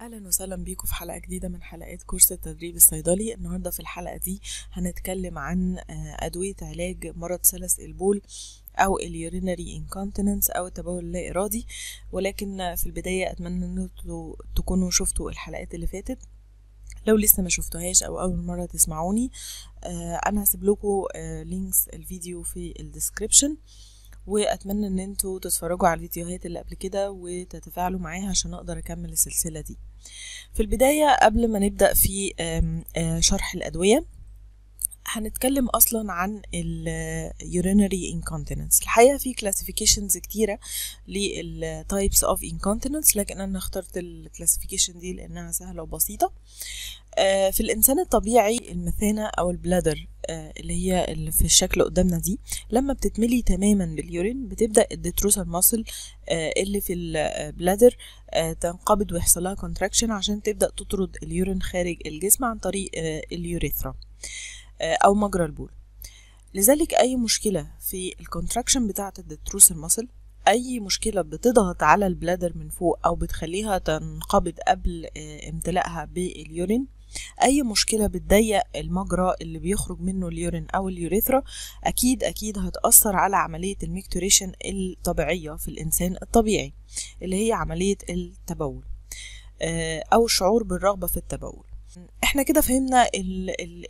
اهلا وسهلا بيكم في حلقه جديده من حلقات كورس التدريب الصيدلي النهارده في الحلقه دي هنتكلم عن آه، ادويه علاج مرض سلس البول او اليورينري انكونتيننس او التبول اللا ارادي ولكن في البدايه اتمنى ان تكونوا شفتوا الحلقات اللي فاتت لو لسه ما شفتوهاش او اول مره تسمعوني آه، انا هسيب لكم لينكس آه، الفيديو في الديسكريبشن آه واتمنى ان انتوا تتفرجوا على الفيديوهات اللي قبل كده وتتفاعلوا معاها عشان اقدر اكمل السلسله دي في البدايه قبل ما نبدا في آه، شرح الادويه هنتكلم اصلا عن ال urinary incontinence الحقيقه في كلاسيفيكيشنز كتيره للتايبس اوف incontinence لكن انا اخترت الكلاسيفيكيشن دي لانها سهله وبسيطه آه، في الانسان الطبيعي المثانه او البلادر آه، اللي هي اللي في الشكل قدامنا دي لما بتتملي تماما باليورين بتبدا الديتروس ماسل آه، اللي في البلادر تنقبض ويحصل لها كونتراكشن عشان تبدا تطرد اليورين خارج الجسم عن طريق اليوريثرا آه، أو مجرى البول لذلك أي مشكلة في الكونتراكشن بتاعة الدتروس المصل أي مشكلة بتضغط على البلادر من فوق أو بتخليها تنقبض قبل آه، امتلائها باليورين أي مشكلة بتضيق المجرى اللي بيخرج منه اليورين أو اليوريثرا أكيد أكيد هتأثر على عملية الميكتوريشن الطبيعية في الإنسان الطبيعي اللي هي عملية التبول آه، أو شعور بالرغبة في التبول احنا كده فهمنا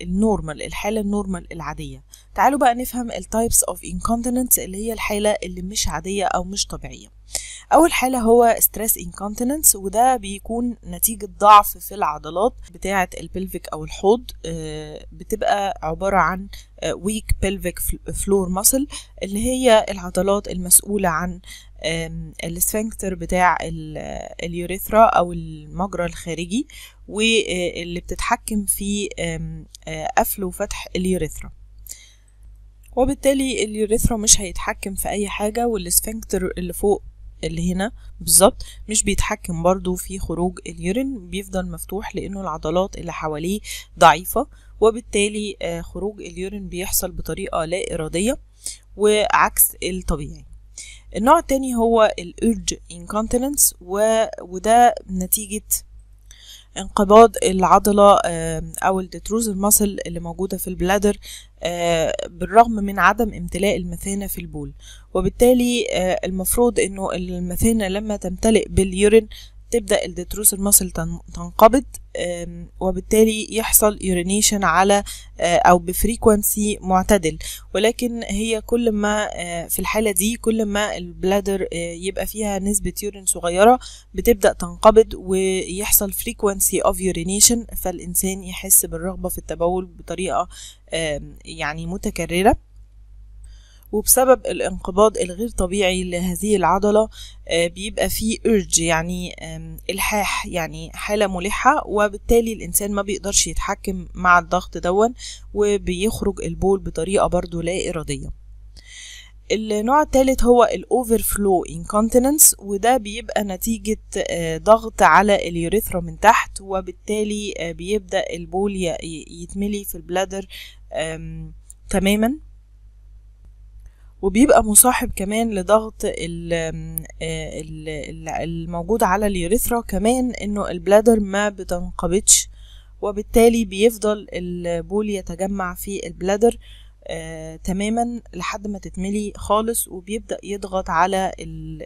النورمال الحالة النورمال العادية تعالوا بقى نفهم التايبس اوف incontinence اللي هي الحالة اللي مش عادية او مش طبيعية اول حاله هو ستريس انكونتيننس وده بيكون نتيجه ضعف في العضلات بتاعه البلفيك او الحوض آه، بتبقى عباره عن ويك بلفيك فلور ماسل اللي هي العضلات المسؤوله عن السفنكتر بتاع اليوريثرا او المجرى الخارجي واللي آه، بتتحكم في آه، قفل وفتح اليوريثرا وبالتالي اليوريثرا مش هيتحكم في اي حاجه والسفنكتر اللي فوق اللي هنا بالظبط مش بيتحكم برضو في خروج اليورين بيفضل مفتوح لأنه العضلات اللي حواليه ضعيفة وبالتالي آه، خروج اليورين بيحصل بطريقة لا إرادية وعكس الطبيعي النوع التاني هو الأرج incontinence وده نتيجة انقباض العضلة أو الديتروزر المصل اللي موجودة في البلادر آه، بالرغم من عدم امتلاء المثانة في البول وبالتالي آه، المفروض أنه المثانة لما تمتلئ باليورين تبدأ الديتروسر ماسل تنقبض وبالتالي يحصل يورينيشن على آه، أو بفريكوانسي معتدل ولكن هي كل ما آه، في الحالة دي كل ما البلادر آه، يبقى فيها نسبة يورين صغيرة بتبدأ تنقبض ويحصل فريكوانسي اوف يورينيشن فالإنسان يحس بالرغبة في التبول بطريقة يعني متكررة وبسبب الانقباض الغير طبيعي لهذه العضلة آه، بيبقى فيه إرج يعني الحاح يعني حالة ملحة وبالتالي الإنسان ما بيقدرش يتحكم مع الضغط دون وبيخرج البول بطريقة برضو لا إرادية النوع الثالث هو الاوفرفلو انكونتيننس وده بيبقى نتيجة آه، ضغط على اليوريثرا من تحت وبالتالي آه، بيبدأ البول يتملي في البلادر تماما وبيبقى مصاحب كمان لضغط آه، الموجود على اليوريثرا كمان انه البلادر ما بتنقبضش وبالتالي بيفضل البول يتجمع في البلادر آه تماما لحد ما تتملي خالص وبيبدأ يضغط على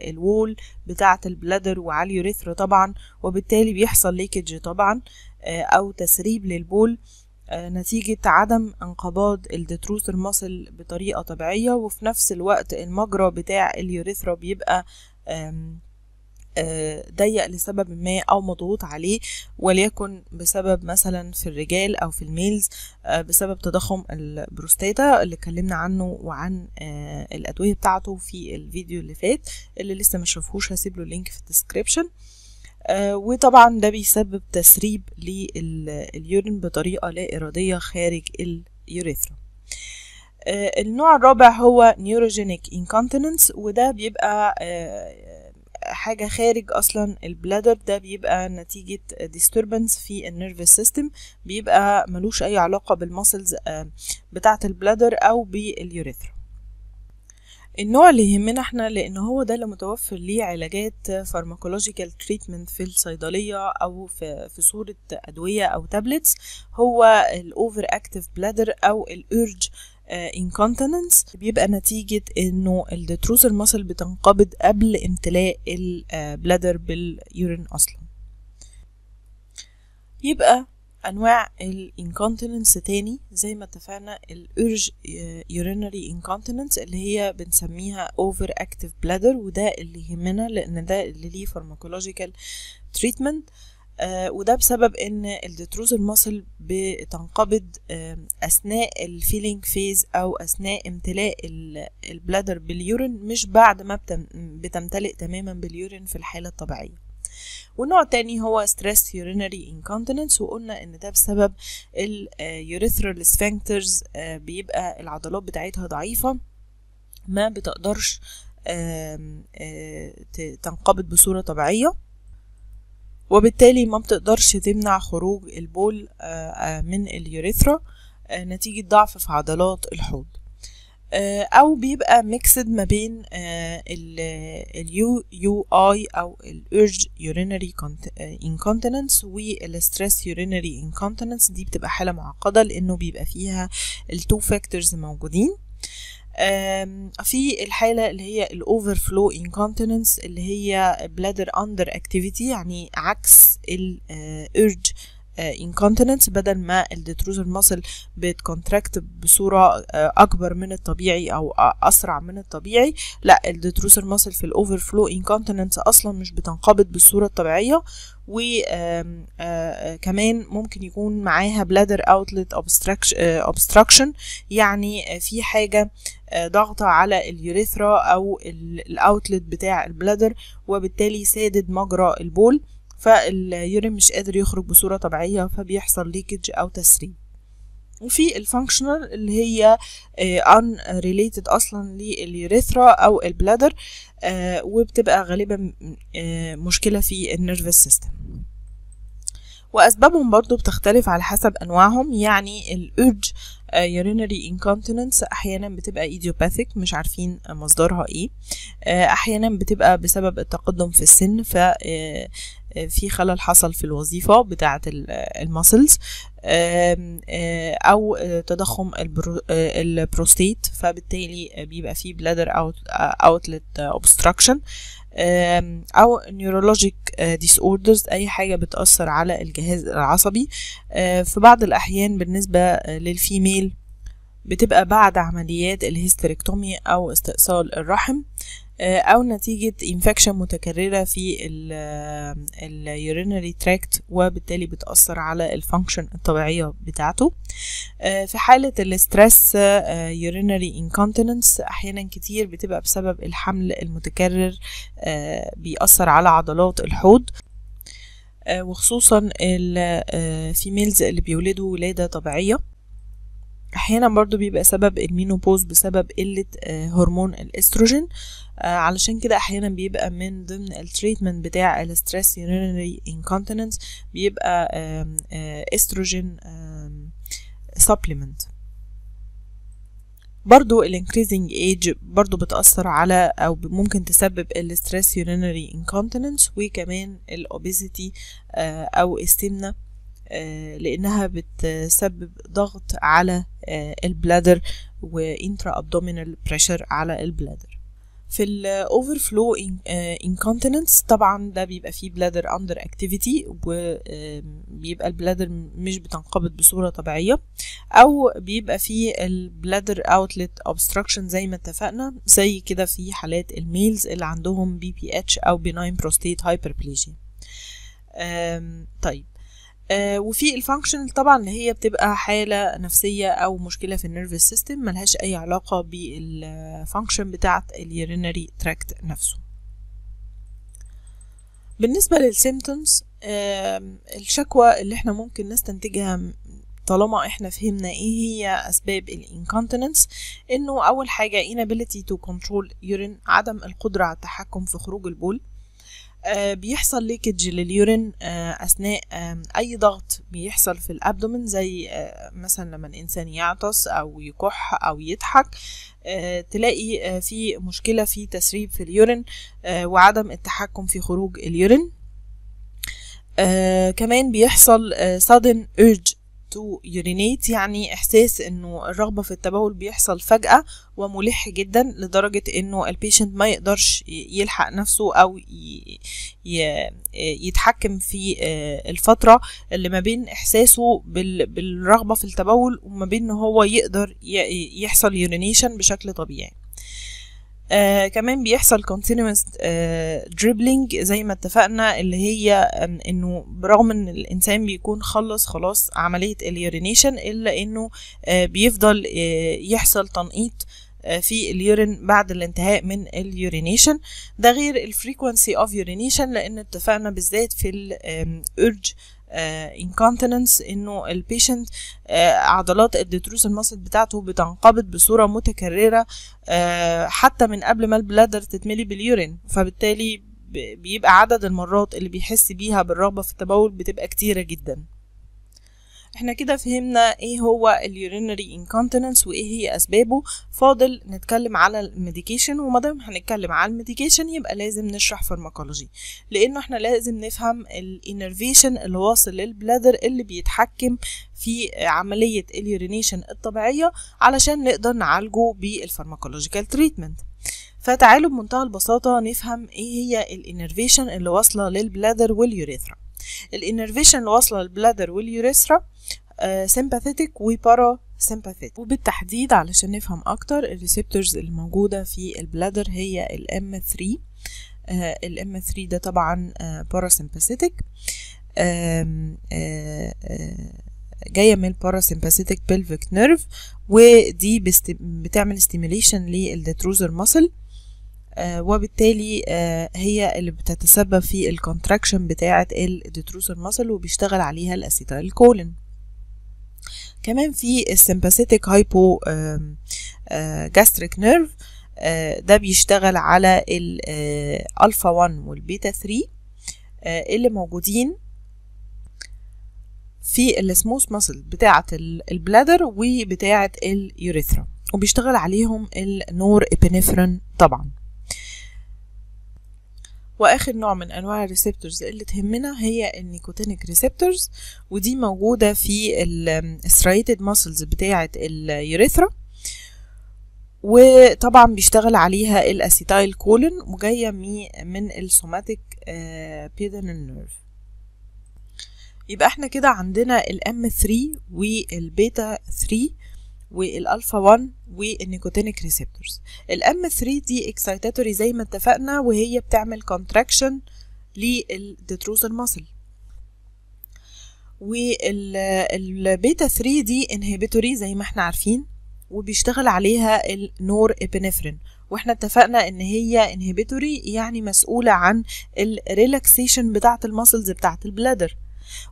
الوول بتاعة البلادر وعلى اليوريثرا طبعا وبالتالي بيحصل ليكج طبعا آه أو تسريب للبول آه آه، نتيجة عدم انقباض الديتروسر ماسل بطريقة طبيعية وفي نفس الوقت المجرى بتاع اليوريثرا بيبقى آه، ضيق لسبب ما او مضغوط عليه وليكن بسبب مثلا في الرجال او في الميلز آه، بسبب تضخم البروستاتا اللي اتكلمنا عنه وعن الادويه بتاعته في الفيديو اللي فات اللي لسه مشرفهوش هسيب له لينك في الديسكريبشن آه، وطبعا ده بيسبب تسريب لليورين بطريقة لا إرادية خارج اليوريثرا آه، النوع الرابع هو نيوروجينيك incontinence وده بيبقى آه، حاجة خارج أصلا البلادر ده بيبقى نتيجة ديستوربنس في النيرفس سيستم بيبقى ملوش أي علاقة بالمسلز بتاعة البلادر أو باليوريثرا النوع اللي يهمنا احنا لان هو ده اللي متوفر ليه علاجات فارماكولوجيكال تريتمنت في الصيدليه او في في صوره ادويه او تابلتس هو الاوفر اكتف بلادر او الارج انكونتيننس بيبقى نتيجة انه الدتروس المصل بتنقبض قبل امتلاء البلادر باليورين اصلا يبقى انواع الانكونتيننس تاني زي ما اتفقنا الارج urinary incontinence اللي هي بنسميها اوفر اكتيف bladder وده اللي يهمنا لان ده اللي ليه فارماكولوجيكال تريتمنت آه وده بسبب ان الدتروز المصل بتنقبض آه اثناء الفيلينج فيز او اثناء امتلاء البلادر باليورين مش بعد ما بتمتلئ تماما باليورين في الحاله الطبيعيه والنوع تاني هو ستريس urinary incontinence وقلنا ان ده بسبب اليوريثرال سفنكترز آه، آه، بيبقى العضلات بتاعتها ضعيفة ما بتقدرش آه، تنقبض بصورة طبيعية وبالتالي ما بتقدرش تمنع خروج البول من اليوريثرا نتيجة ضعف في عضلات الحوض آه، او بيبقى ميكسد ما بين اليو يو اي او الارج يورينري انكونتيننس والستريس يورينري انكونتيننس دي بتبقى حاله معقده لانه بيبقى فيها التو فاكتورز موجودين في الحالة اللي هي الأوفر فلو انكونتيننس اللي هي بلادر اندر اكتيفيتي يعني عكس الأرج آه، uh, آه، incontinence بدل ما الديتروزر ماسل بتكونتراكت بصورة آه، أكبر من الطبيعي أو أسرع من الطبيعي لا الديتروزر ماسل في الأوفرفلو incontinence أصلا مش بتنقبض بالصورة الطبيعية وكمان آه، ممكن يكون معاها بلادر اوتلت obstruction يعني في حاجة ضاغطة على اليوريثرا أو الأوتلت بتاع البلادر وبالتالي سادد مجرى البول فاليوري مش قادر يخرج بصورة طبيعية فبيحصل ليكج أو تسريب وفي الفانكشنال اللي هي ان آه، ريليتد اصلا لليوريثرا او البلادر آه، وبتبقى غالبا آه، مشكله في النيرفس سيستم واسبابهم برضو بتختلف على حسب انواعهم يعني الارج urinary incontinence احيانا بتبقى ايديوباثيك مش عارفين مصدرها ايه احيانا بتبقى بسبب التقدم في السن ف آه، في خلل حصل في الوظيفة بتاعة آه، المسلز آه، او تضخم البروستيت فبالتالي بيبقى فيه بلادر اوتلت اوبستراكشن او نيورولوجيك ديس اوردرز اي حاجه بتاثر على الجهاز العصبي في بعض الاحيان بالنسبه للفيميل بتبقى بعد عمليات الهيستريكتومي او استئصال الرحم آه آه، أو نتيجة إنفكشن متكررة في اليورينري تراكت آه، وبالتالي بتأثر على الفانكشن الطبيعية بتاعته آه، في حالة الاسترس يورينري انكونتيننس أحيانا كتير بتبقى بسبب الحمل المتكرر بيأثر على عضلات الحوض وخصوصا الفيميلز اللي بيولدوا ولادة طبيعية احيانا برضو بيبقى سبب المينوبوز بسبب قلة آه، هرمون الاستروجين آه، علشان كده احيانا بيبقى من ضمن التريتمنت بتاع الستريس urinary incontinence بيبقى آه، استروجين سبلمنت برضو الانكريزنج ايج برضو بتأثر على او ممكن تسبب الستريس urinary incontinence وكمان الاوبيزيتي او السمنه آه، لانها بتسبب ضغط على البلادر وانترا ابدومينال بريشر على البلادر في الاوفر فلو انكونتيننس طبعا ده بيبقى فيه بلادر اندر اكتيفيتي وبيبقى البلادر مش بتنقبض بصوره طبيعيه او بيبقى فيه البلادر اوتلت obstruction زي ما اتفقنا زي كده في حالات الميلز اللي عندهم بي بي اتش او بناين بروستيت هايبربليجيا طيب آه وفي الفانكشن طبعا اللي هي بتبقى حالة نفسية أو مشكلة في النيرفس سيستم ملهاش أي علاقة بالفانكشن بتاعة اليورينري تراكت نفسه بالنسبة للسيمتومز آه الشكوى اللي احنا ممكن نستنتجها طالما احنا فهمنا ايه هي اسباب الانكونتيننس انه اول حاجه inability to control urine عدم القدره على التحكم في خروج البول آه، بيحصل ليكج لليورين آه، أثناء أي ضغط بيحصل في الأبدومن زي آه، مثلا لما الإنسان يعطس أو يكح أو يضحك تلاقي في مشكلة في تسريب في اليورين وعدم التحكم في خروج اليورين كمان بيحصل sudden urge تو يورينيت يعني إحساس إنه الرغبة في التبول بيحصل فجأة وملح جدا لدرجة إنه البيشنت ما يقدرش يلحق نفسه أو يتحكم في آه، الفترة اللي ما بين إحساسه بالرغبة في التبول وما بين إن هو يقدر يحصل يورينيشن بشكل طبيعي آه كمان بيحصل continuous آه dribbling زي ما اتفقنا اللي هي انه برغم ان الانسان بيكون خلص خلاص عملية اليورينيشن الا انه آه بيفضل آه يحصل تنقيط آه، في اليورين بعد الانتهاء من اليورينيشن ده غير الفريكونسي اوف يورينيشن لان اتفقنا بالذات في الارج انكونتيننس آه، انه البيشنت آه، عضلات الديتروس المصل بتاعته بتنقبض بصوره متكرره آه، حتى من قبل ما البلادر تتملي باليورين فبالتالي بيبقى عدد المرات اللي بيحس بيها بالرغبه في التبول بتبقى كتيره جدا احنا كده فهمنا ايه هو اليورينري انكونتيننس وايه هي اسبابه فاضل نتكلم على الميديكيشن دام هنتكلم على الميديكيشن يبقى لازم نشرح فارماكولوجي لانه احنا لازم نفهم الانرفيشن اللي واصل للبلادر اللي بيتحكم في عملية اليورينيشن الطبيعية علشان نقدر نعالجه بالفارماكولوجيكال تريتمنت فتعالوا بمنتهى البساطة نفهم ايه هي الانرفيشن اللي واصلة للبلادر واليوريثرا الانرفيشن اللي واصله للبلادر واليوريثرا سيمباثيتك وبارا سيمباثيتك وبالتحديد علشان نفهم اكتر الريسبتورز اللي موجوده في البلادر هي الام 3 الام 3 ده طبعا باراسمباثيتك آه، آه، آه، جايه من الباراسمباثيتك بلفيك نيرف ودي بتعمل ستيميليشن للديتروزر ماسل آه، وبالتالي آه، هي اللي بتتسبب في الكونتراكشن بتاعة الديتروسر ماسل وبيشتغل عليها الاسيتايل كولين كمان في السمباثيتك هايبو جاستريك نيرف ده بيشتغل على الالفا 1 والبيتا 3 اللي موجودين في السموث ماسل بتاعة البلادر وبتاعة اليوريثرا وبيشتغل عليهم النور ابنفرين طبعا واخر نوع من انواع الريسبتورز اللي تهمنا هي النيكوتينيك ريسبتورز ودي موجوده في السترايتد ماسلز بتاعه اليوريثرا وطبعا بيشتغل عليها الاسيتايل كولين وجايه من السوماتيك بيدنال نيرف يبقى احنا كده عندنا الام 3 والبيتا 3 والالفا 1 والنيكوتينيك ريسبتورز الام 3 دي اكسايتاتوري زي ما اتفقنا وهي بتعمل كونتراكشن للديتروزر المصل والبيتا 3 دي انهيبيتوري زي ما احنا عارفين وبيشتغل عليها النور ابنفرين واحنا اتفقنا ان هي انهيبيتوري يعني مسؤولة عن الريلاكسيشن بتاعة المسلز بتاعة البلادر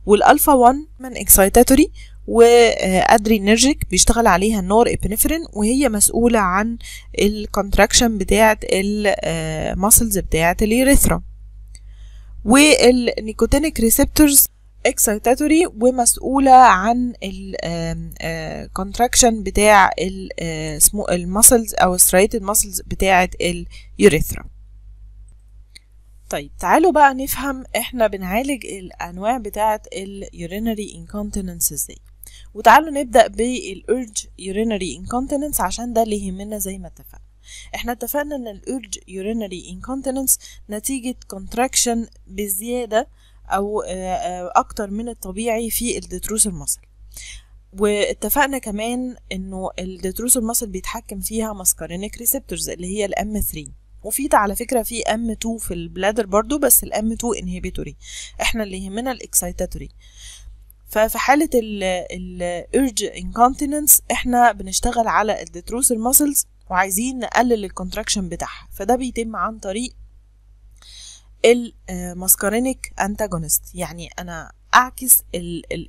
والالفا 1 من اكسايتاتوري وادرينرجيك بيشتغل عليها النور ابنفرين وهي مسؤولة عن الكونتراكشن بتاعة المسلز بتاعة اليريثرا والنيكوتينيك ريسبتورز اكسايتاتوري ومسؤولة عن الكونتراكشن آه، بتاع المسلز آه، او الستريتد مسلز بتاعة اليريثرا طيب تعالوا بقى نفهم احنا بنعالج الانواع بتاعة اليورينري incontinence ازاي وتعالوا نبدأ بالurge urinary incontinence عشان ده اللي يهمنا زي ما اتفقنا احنا اتفقنا ان الurge urinary incontinence نتيجة contraction بزيادة او آه، اكتر من الطبيعي في الديتروس المصل واتفقنا كمان انه الديتروس المصل بيتحكم فيها ماسكارينيك ريسبتورز اللي هي الام 3 وفي على فكره في ام 2 في البلادر برضو بس الام 2 انهيبيتوري احنا اللي يهمنا الاكسايتاتوري ففي حالة urge incontinence احنا بنشتغل على detrusor muscles وعايزين نقلل contraction بتاعها فده بيتم عن طريق آه، muscarinic antagonist يعني انا اعكس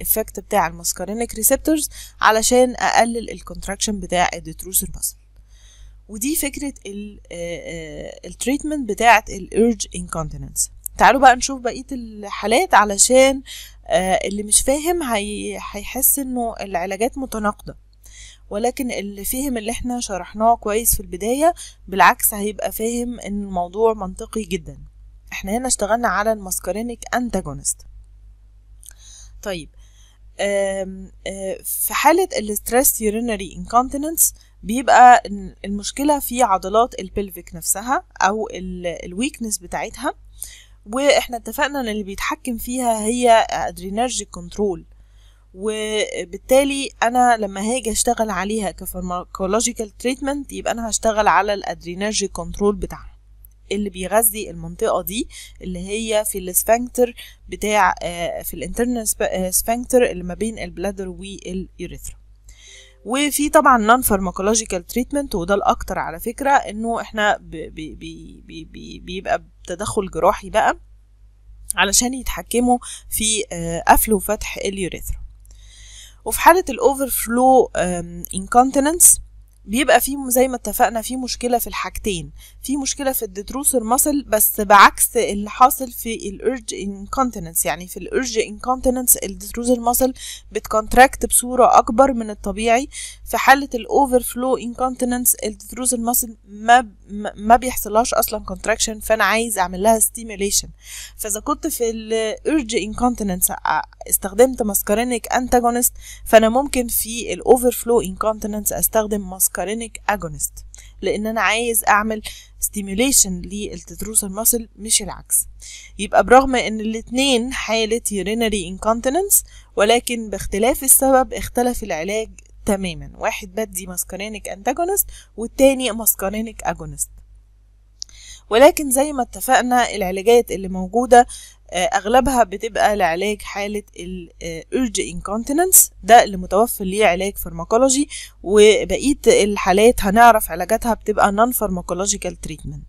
effect بتاع الماسكارينيك ريسبتورز علشان اقلل الكونتراكشن بتاع الديتروسر ماسل ودي فكرة التريتمنت آه، آه، بتاعة الارج انكونتيننس تعالوا بقى نشوف بقية الحالات علشان آه، اللي مش فاهم هيحس انه العلاجات متناقضه ولكن اللي فهم اللي احنا شرحناه كويس في البداية بالعكس هيبقى فاهم ان الموضوع منطقي جدا احنا هنا اشتغلنا على الماسكارينيك انتاجونست طيب آه، في حالة الستريس urinary incontinence بيبقى المشكلة في عضلات البلفيك نفسها أو الويكنس بتاعتها واحنا اتفقنا ان اللي بيتحكم فيها هي ادرينرجي كنترول وبالتالي انا لما هاجي اشتغل عليها كفارماكولوجيكال تريتمنت يبقى انا هشتغل على الادرينرجي كنترول بتاعها اللي بيغذي المنطقه دي اللي هي في السفنكتر بتاع آه، في الانترنال آه، سفنكتر اللي ما بين البلادر واليوريثرا وفي طبعا نون فارماكولوجيكال تريتمنت وده الاكتر على فكره انه احنا بي بي بي بي بيبقى بتدخل جراحي بقى علشان يتحكموا في آه، قفل وفتح اليوريثرا وفي حالة الأوفر فلو انكونتيننس بيبقى فيه زي ما اتفقنا فيه مشكله في الحاجتين في مشكله في الدتروس المصل بس بعكس اللي حاصل في الارج انكونتيننس يعني في الارج انكونتيننس الدتروس المصل بتكونتراكت بصوره اكبر من الطبيعي في حالة الأوفر فلو انكونتيننس التتروس المصل ما ما بيحصلهاش أصلا كونتراكشن فأنا عايز أعمل لها ستيميليشن فإذا كنت في الأرج انكونتيننس استخدمت ماسكارينيك أنتاجونست فأنا ممكن في الأوفر فلو انكونتيننس أستخدم ماسكارينيك أجونست لأن أنا عايز أعمل ستيميوليشن للتتروس المصل مش العكس يبقى برغم ان الاتنين حالة urinary incontinence ولكن باختلاف السبب اختلف العلاج تماما واحد بدي ماسكارينيك انتاجونست والتاني ماسكارينيك اجونست ولكن زي ما اتفقنا العلاجات اللي موجودة آه، أغلبها بتبقى لعلاج حالة الأرج آه، incontinence ده اللي متوفر ليه علاج فارماكولوجي وبقية الحالات هنعرف علاجاتها بتبقى نون فارماكولوجيكال تريتمنت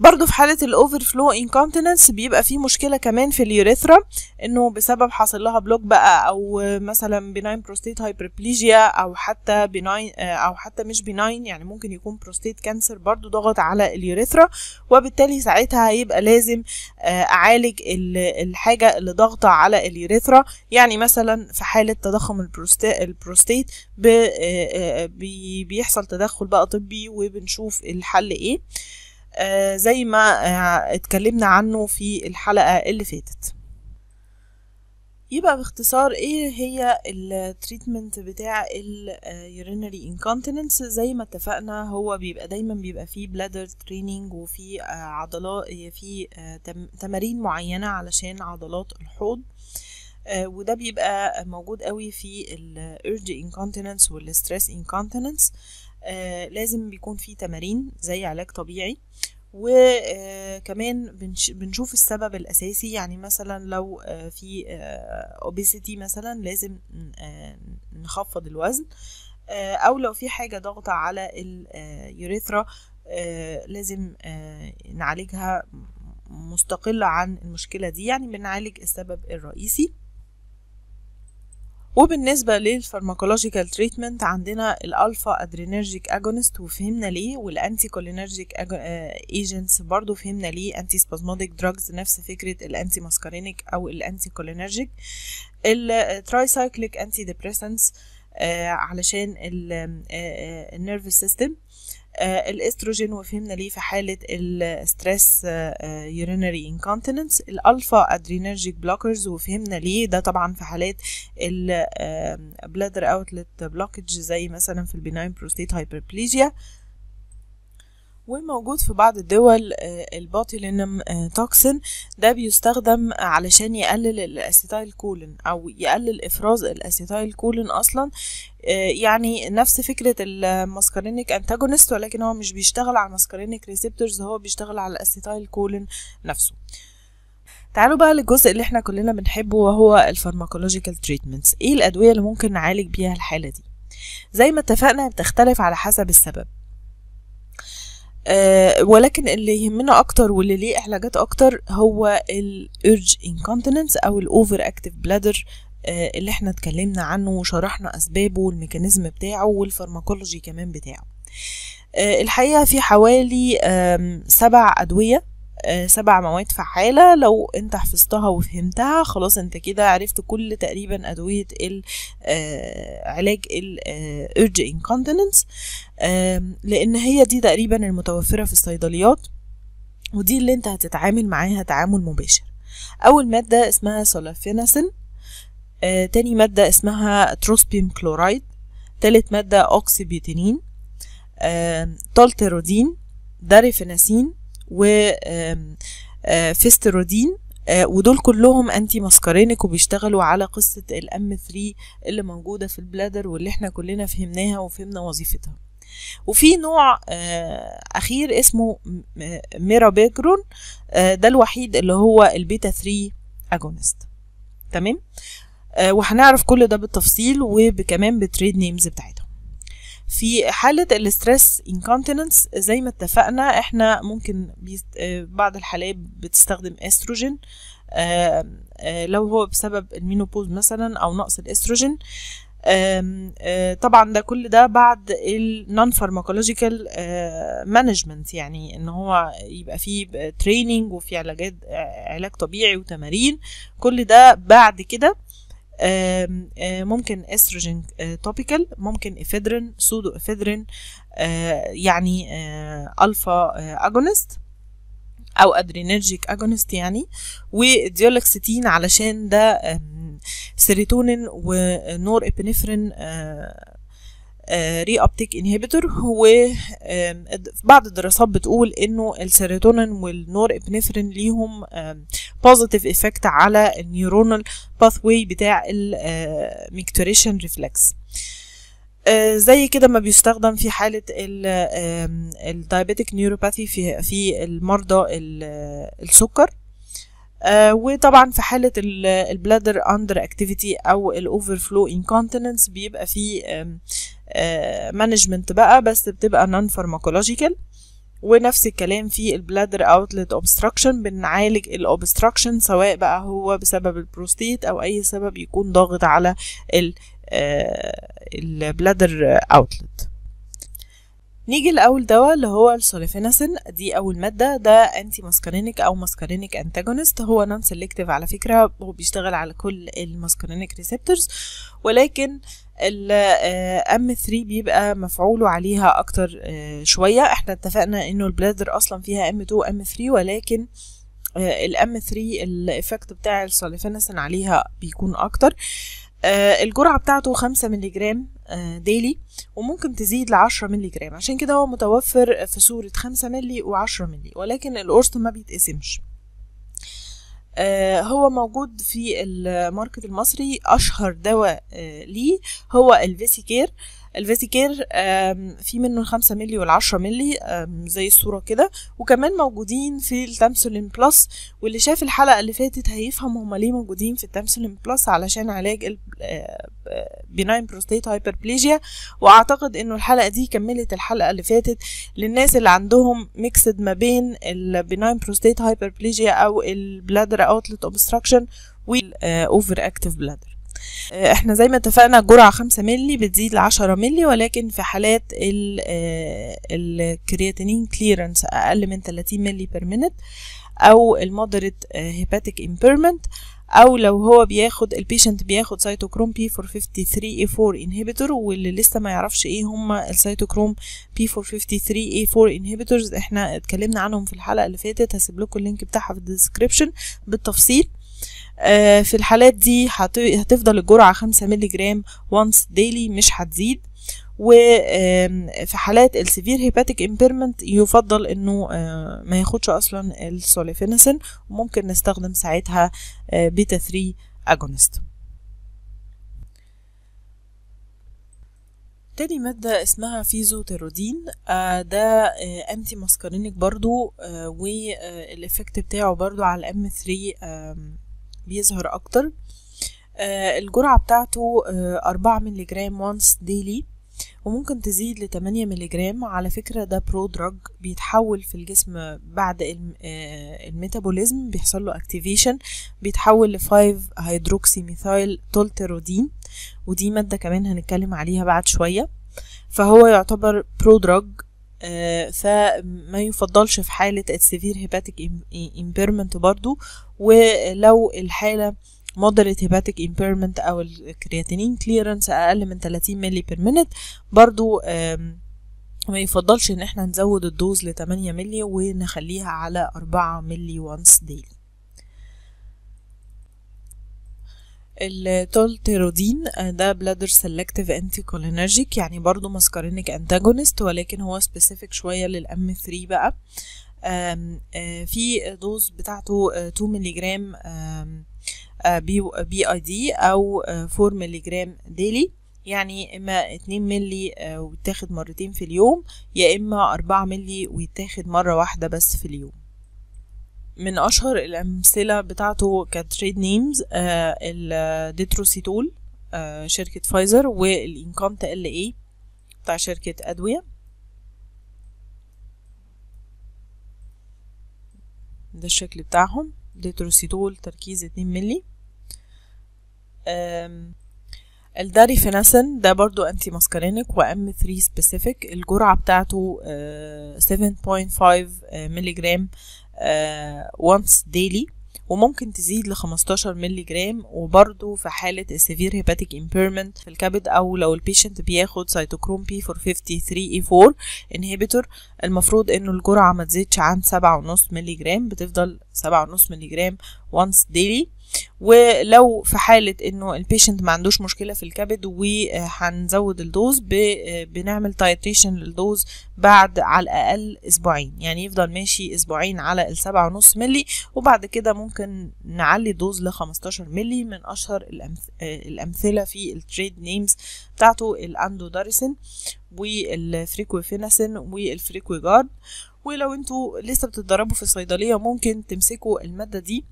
برضو في حالة الأوفر فلو انكونتيننس بيبقى فيه مشكلة كمان في اليوريثرا إنه بسبب حصل لها بلوك بقى أو مثلا بناين بروستيت هايبربليجيا أو حتى بناين أو حتى مش بناين يعني ممكن يكون بروستيت كانسر برضو ضغط على اليوريثرا وبالتالي ساعتها هيبقى لازم آه، أعالج الحاجة اللي ضاغطة على اليوريثرا يعني مثلا في حالة تضخم البروستيت آه، آه، بيحصل تدخل بقى طبي وبنشوف الحل إيه آه، زي ما آه، اتكلمنا عنه في الحلقة اللي فاتت يبقى باختصار ايه هي التريتمنت بتاع اليورينري انكونتيننس آه، زي ما اتفقنا هو بيبقى دايما بيبقى فيه بلادر تريننج وفي عضلات في تمارين معينة علشان عضلات الحوض وده بيبقى موجود قوي في الارج انكونتيننس والستريس انكونتيننس آه، لازم بيكون في تمارين زي علاج طبيعي وكمان بنشوف السبب الأساسي يعني مثلا لو آه، في اوبيسيتي آه، مثلا لازم نخفض الوزن أو لو في حاجة ضاغطه على اليوريثرا لازم نعالجها مستقلة عن المشكلة دي يعني بنعالج السبب الرئيسي وبالنسبة للفارماكولوجيكال تريتمنت عندنا الألفا أدرينرجيك أجونست وفهمنا ليه والأنتي كولينرجيك ايجنتس برضو فهمنا ليه أنتي سبازموديك دراجز نفس فكرة الأنتي ماسكارينيك أو الأنتي كولينرجيك الترايسايكليك أنتي ديبريسنتس علشان النيرف سيستم آه، آه، آه، الاستروجين وفهمنا ليه في حالة الستريس يورينري آه، انكونتيننس آه، الالفا ادرينرجيك بلوكرز وفهمنا ليه ده طبعا في حالات البلادر اوتلت بلوكج زي مثلا في البناين بروستيت هايبربليجيا وموجود في بعض الدول آه، البوتيلينم توكسين آه، ده بيستخدم علشان يقلل الاسيتايل كولين او يقلل افراز الاسيتايل كولين اصلا آه، يعني نفس فكرة الماسكارينيك انتاجونست ولكن هو مش بيشتغل على الماسكارينيك ريسبتورز هو بيشتغل على الاسيتايل كولين نفسه تعالوا بقى للجزء اللي احنا كلنا بنحبه وهو الفارماكولوجيكال تريتمنتس ايه الادويه اللي ممكن نعالج بيها الحاله دي زي ما اتفقنا بتختلف على حسب السبب آه، ولكن اللي يهمنا اكتر واللي ليه علاجات اكتر هو الارج انكونتيننس او الاوفر اكتف بلادر اللي احنا اتكلمنا عنه وشرحنا اسبابه والميكانيزم بتاعه والفارماكولوجي كمان بتاعه آه، الحقيقه في حوالي سبع ادويه آه، سبع مواد فعالة لو انت حفظتها وفهمتها خلاص انت كده عرفت كل تقريبا ادوية آه، علاج الارج آه، incontinence لان هي دي تقريبا المتوفرة في الصيدليات ودي اللي انت هتتعامل معاها تعامل مباشر اول مادة اسمها سولافيناسين تاني مادة اسمها تروسبيم كلورايد تالت مادة أوكسيبيوتينين آه، تولتيرودين داريفيناسين وفيسترودين ودول كلهم انتي ماسكارينك وبيشتغلوا على قصه الام 3 اللي موجوده في البلادر واللي احنا كلنا فهمناها وفهمنا وظيفتها وفي نوع اخير اسمه ميرابيجرون ده الوحيد اللي هو البيتا 3 اجونست تمام وهنعرف كل ده بالتفصيل وكمان بتريد نيمز بتاعتهم في حالة الاسترس انكونتيننس زي ما اتفقنا احنا ممكن آه، بعض الحالات بتستخدم استروجين آه، آه، لو هو بسبب المينوبوز مثلا او نقص الاستروجين طبعا ده كل ده بعد النون فارماكولوجيكال مانجمنت يعني ان هو يبقى فيه تريننج وفي علاجات علاج طبيعي وتمارين كل ده بعد كده ممكن استروجين توبيكال ممكن افيدرين سودو افيدرين يعني الفا اجونست او ادرينرجيك اجونست يعني وديولكستين علشان ده سيروتونين ونور ابنفرين ري ابتيك انهبيتور بعض الدراسات بتقول انه السيروتونين والنور ابنفرين ليهم بوزيتيف افكت على النيورونال باثواي بتاع الميكتوريشن ريفلكس آه، آه، زي كده ما بيستخدم في حالة الدايابيتك نيوروباثي في في المرضى آه، السكر آه، وطبعا في حالة البلادر اندر اكتيفيتي او الاوفر فلو انكونتيننس بيبقى في مانجمنت آه، بقى بس بتبقى نون فارماكولوجيكال ونفس الكلام في البلادر اوتلت اوبستراكشن بنعالج الاوبستراكشن سواء بقى هو بسبب البروستيت او اي سبب يكون ضاغط على البلادر اوتلت آه، نيجي لأول دواء اللي هو السوليفيناسين دي أول مادة ده أنتي ماسكارينيك أو ماسكارينيك أنتاجونست هو نون سيلكتيف على فكرة هو بيشتغل على كل الماسكارينيك ريسبتورز ولكن ال ام 3 بيبقى مفعوله عليها أكتر آه، شوية احنا اتفقنا انه البلادر أصلا فيها ام 2 ام 3 ولكن الام 3 الايفكت بتاع السوليفيناسين عليها بيكون أكتر آه، الجرعة بتاعته 5 ملي جرام ديلي وممكن تزيد لعشرة ملي جرام عشان كده هو متوفر في صورة خمسة مللي وعشرة ملي ولكن القرص ما بيتقسمش آه، هو موجود في الماركت المصري أشهر دواء آه، ليه هو الفيسيكير كير الفازي كير في منه 5 ملي وال10 زي الصورة كده وكمان موجودين في التامسولين بلس واللي شاف الحلقة اللي فاتت هيفهم هما ليه موجودين في التامسولين بلس علشان علاج آه، بناين بروستيت هايبربليجيا واعتقد انه الحلقة دي كملت الحلقة اللي فاتت للناس اللي عندهم ميكسد ما بين البناين بروستيت هايبربليجيا او البلادر اوتلت اوبستراكشن والاوفر اكتف بلادر آه، احنا زي ما اتفقنا الجرعة خمسة ملي بتزيد لعشرة ملي ولكن في حالات الكرياتينين آه، كليرنس اقل من 30 ملي بير منت او المودريت هيباتيك امبيرمنت او لو هو بياخد البيشنت بياخد سيتوكروم بي 453 اي 4 انهبيتور واللي لسه ما يعرفش ايه هم السيتوكروم بي 453 اي 4 انهبيتورز احنا اتكلمنا عنهم في الحلقه اللي فاتت هسيب لكم اللينك بتاعها في الديسكريبشن بالتفصيل آه، في الحالات دي هتفضل الجرعة خمسة مللي جرام وانس ديلي مش هتزيد وفي حالات السيفير هيباتيك امبيرمنت يفضل انه آه، ما ياخدش اصلا السوليفينسين وممكن نستخدم ساعتها بيتا 3 اجونست تاني مادة اسمها فيزوتيرودين آه، ده انتي ماسكارينيك برضو والإفكت بتاعه برضو على الام 3 بيظهر اكتر آه، الجرعة بتاعته آه، أربعة مللي جرام وانس ديلي وممكن تزيد لتمانية مللي جرام على فكرة ده برو دراج بيتحول في الجسم بعد آه، الميتابوليزم بيحصل له اكتيفيشن بيتحول لفايف هيدروكسي ميثايل تولترودين ودي مادة كمان هنتكلم عليها بعد شوية فهو يعتبر برو دراج آه، فما يفضلش في حالة السيفير هيباتيك امبيرمنت برضو ولو الحالة moderate hepatic impairment او الكرياتينين كليرنس اقل من 30 ملي بير مينت برضو ما يفضلش ان احنا نزود الدوز ل 8 ملي ونخليها على 4 ملي وانس ديلي التولتيرودين آه، ده بلادر سيلكتيف انتي كولينرجيك يعني برضو ماسكارينيك انتاجونست ولكن هو سبيسيفيك شويه للام 3 بقى آه، في دوز بتاعته 2 ملي جرام بي, بي اي دي او 4 ملي جرام ديلي يعني اما 2 ملي آه، ويتاخد مرتين في اليوم يا اما 4 ملي ويتاخد مره واحده بس في اليوم من اشهر الامثله بتاعته كتريد نيمز الديتروسيتول شركه فايزر والانكم ال اي بتاع شركه ادويه ده الشكل بتاعهم ديتروسيتول تركيز 2 ملي فيناسن ده برضو انتي ماسكارينيك وام 3 سبيسيفيك الجرعة بتاعته 7.5 آه، ميلي جرام وانس آه، ديلي وممكن تزيد ل 15 مللي جرام وبرده في حالة السيفير هيباتيك امبيرمنت في الكبد أو لو البيشنت بياخد سيتوكروم بي 453 اي 4 انهيبيتور المفروض إنه الجرعة ما تزيدش عن 7.5 مللي جرام بتفضل 7.5 مللي جرام وانس ديلي ولو في حالة انه البيشنت ما عندوش مشكلة في الكبد وهنزود الدوز بنعمل تايتريشن للدوز بعد على الاقل اسبوعين يعني يفضل ماشي اسبوعين على السبعة ونص ملي وبعد كده ممكن نعلي الدوز لخمستاشر ملي من اشهر الامثلة في التريد نيمز بتاعته الاندودارسين والفريكوفيناسين والفريكوجارد ولو انتوا لسه بتتدربوا في الصيدلية ممكن تمسكوا المادة دي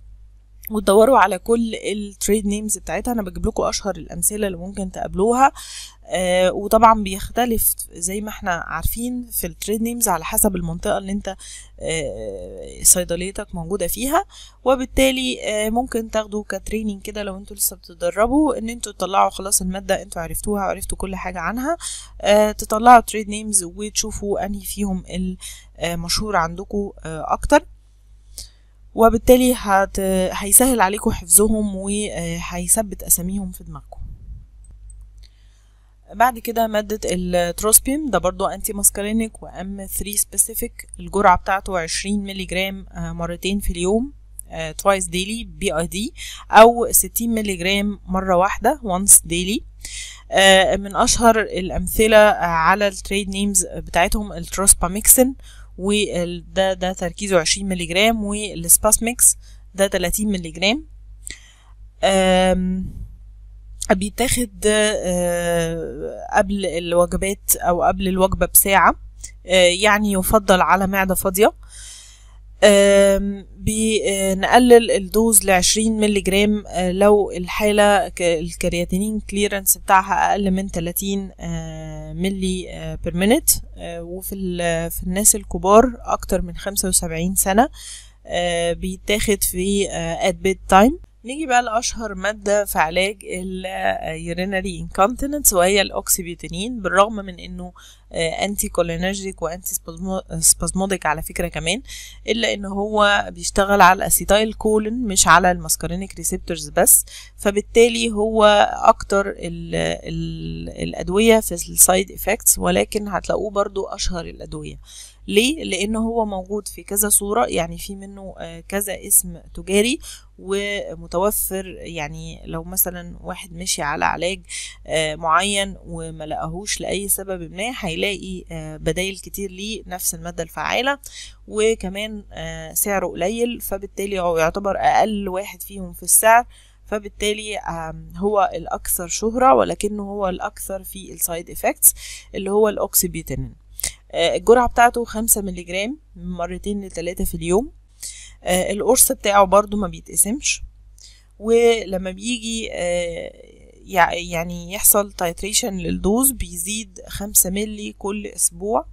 وتدوروا على كل التريد نيمز بتاعتها انا بجيب لكم اشهر الامثله اللي ممكن تقابلوها آه وطبعا بيختلف زي ما احنا عارفين في التريد نيمز على حسب المنطقه اللي انت آه صيدليتك موجوده فيها وبالتالي آه ممكن تاخدوا كتريننج كده لو انتوا لسه بتدربوا ان انتوا تطلعوا خلاص الماده انتوا عرفتوها وعرفتوا كل حاجه عنها آه تطلعوا تريد نيمز وتشوفوا انهي فيهم المشهور آه، عندكم آه اكتر وبالتالي هت... هيسهل عليكم حفظهم وهيثبت اساميهم في دماغكم بعد كده مادة التروسبيم ده برضو انتي ماسكارينيك وام 3 سبيسيفيك الجرعة بتاعته 20 جرام آه، مرتين في اليوم توايس ديلي بي اي دي او 60 جرام مرة واحدة وانس آه، ديلي من اشهر الامثلة على التريد نيمز بتاعتهم التروسباميكسن وده ده تركيزه 20 مللي جرام والسباسمكس ده 30 مللي جرام بيتاخد آه، قبل الوجبات او قبل الوجبه بساعه آه، يعني يفضل على معده فاضيه بنقلل الدوز ل 20 مللي جرام آه، لو الحالة الكرياتينين كليرنس بتاعها أقل من 30 مللي بير منت وفي في الناس الكبار أكتر من 75 سنة آه، بيتاخد في آه، at تايم نيجي بقى لأشهر مادة في علاج اليورينري انكونتيننس وهي الأوكسيبيوتينين بالرغم من إنه أنتي كولينرجيك وأنتي سبازموديك على فكرة كمان إلا إن هو بيشتغل على الأسيتايل كولين مش على الماسكارينيك ريسبتورز بس فبالتالي هو أكتر ال ال الأدوية في السايد إفكتس ولكن هتلاقوه برضو أشهر الأدوية ليه لان هو موجود في كذا صوره يعني في منه آه، كذا اسم تجاري ومتوفر يعني لو مثلا واحد مشي على علاج آه، معين وما لقاهوش لاي سبب ما هيلاقي آه، بدايل كتير ليه نفس الماده الفعاله وكمان سعره قليل فبالتالي هو يعتبر اقل واحد فيهم في السعر فبالتالي هو الأكثر شهرة ولكنه هو الأكثر في السايد إفكتس اللي هو الأوكسيبيتينين آه، الجرعة بتاعته خمسة جرام مرتين لتلاتة في اليوم آه، القرص بتاعه برضو ما بيتقسمش ولما بيجي آه، يعني يحصل تايتريشن للدوز بيزيد خمسة ملي كل أسبوع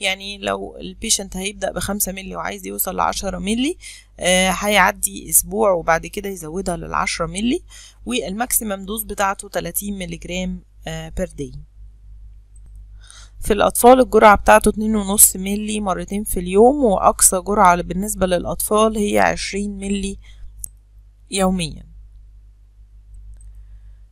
يعني لو البيشنت هيبدأ بخمسة ملي وعايز يوصل لعشرة ملي هيعدي أسبوع وبعد كده يزودها للعشرة ملي والماكسيمم دوز بتاعته تلاتين ملي جرام بير داي في الأطفال الجرعة بتاعته اتنين ونص ملي مرتين في اليوم وأقصى جرعة بالنسبة للأطفال هي عشرين ملي يوميا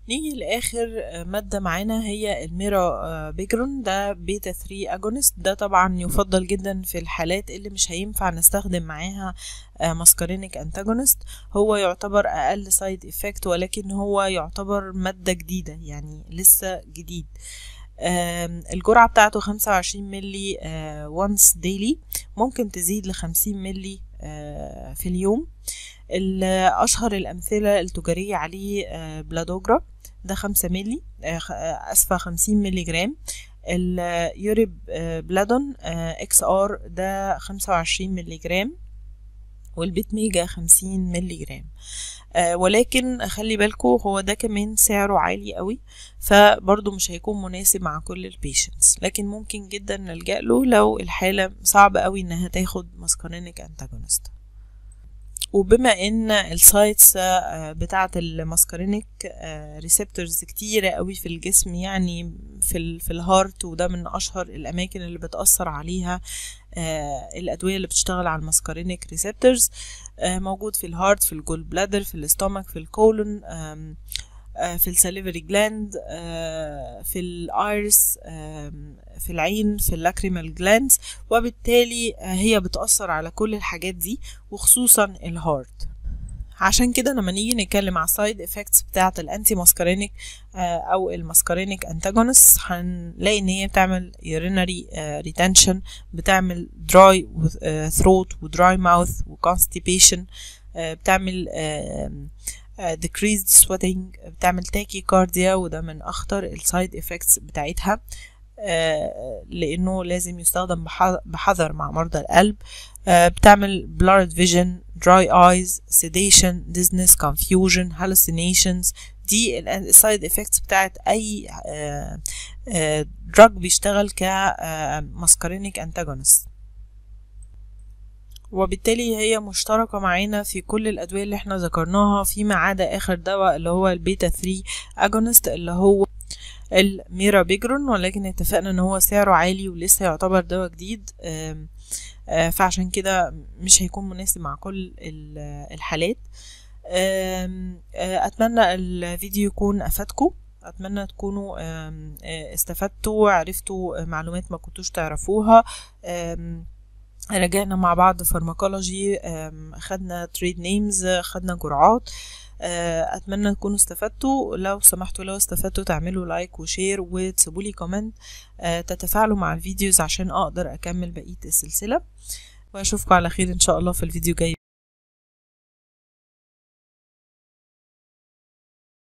نيجي لآخر آه، مادة معانا هي الميرا آه، بيجرون ده بيتا 3 أجونست ده طبعا يفضل جدا في الحالات اللي مش هينفع نستخدم معاها ماسكارينيك آه، أنتاجونست هو يعتبر أقل سايد إفكت ولكن هو يعتبر مادة جديدة يعني لسه جديد آه الجرعة بتاعته 25 ملي وانس ديلي ممكن تزيد لخمسين ملي آه، في اليوم أشهر الأمثلة التجارية عليه آه، بلادوجرا ده خمسة ملي آه، أسفة خمسين ملي جرام اليوريب بلادون اكس ار ده خمسة وعشرين ملي جرام والبيت ميجا خمسين ملي جرام آه، ولكن خلي بالكو هو ده كمان سعره عالي قوي فبرضه مش هيكون مناسب مع كل البيشنتس لكن ممكن جدا نلجأ له لو الحالة صعب قوي انها تاخد ماسكارينيك انتاجونست وبما ان السايتس آه، بتاعه الماسكارينيك ريسبتورز آه، كتيره قوي في الجسم يعني في ال في الهارت وده من اشهر الاماكن اللي بتاثر عليها آه، الادويه اللي بتشتغل على المسكرينيك ريسبتورز آه، موجود في الهارت في الجول بلادر في الاستومك في الكولون آه، في السليفري جلاند في الايرس في العين في اللاكريمال جلاندز وبالتالي هي بتأثر على كل الحاجات دي وخصوصا الهارت عشان كده لما نيجي نتكلم على السايد افكتس بتاعه الانتي آه، ماسكارينيك او الماسكارينيك انتاجونس هنلاقي ان هي بتعمل يورينري ريتنشن آه، بتعمل دراي ثروت ودراي ماوث وكونستيبيشن بتعمل آه، decreased sweating بتعمل تاكي كارديا وده من اخطر السايد افكتس بتاعتها لانه لازم يستخدم بحذر مع مرضى القلب آه، بتعمل blurred vision dry eyes sedation dizziness confusion hallucinations دي السايد افكتس بتاعت اي دراج آه، آه، بيشتغل كمسكرينيك انتاجونست وبالتالي هي مشتركة معانا في كل الأدوية اللي احنا ذكرناها فيما عدا آخر دواء اللي هو البيتا 3 أجونست اللي هو الميرابيجرون ولكن اتفقنا ان هو سعره عالي ولسه يعتبر دواء جديد آم آه، فعشان كده مش هيكون مناسب مع كل الحالات آه، اتمنى الفيديو يكون افادكم اتمنى تكونوا آه، استفدتوا عرفتوا معلومات ما كنتوش تعرفوها رجعنا مع بعض فارماكولوجي خدنا تريد نيمز خدنا جرعات آه، اتمنى تكونوا استفدتوا لو سمحتوا لو استفدتوا تعملوا لايك وشير وتسيبوا لي كومنت آه، تتفاعلوا مع الفيديوز عشان اقدر اكمل بقيه السلسله واشوفكم على خير ان شاء الله في الفيديو الجاي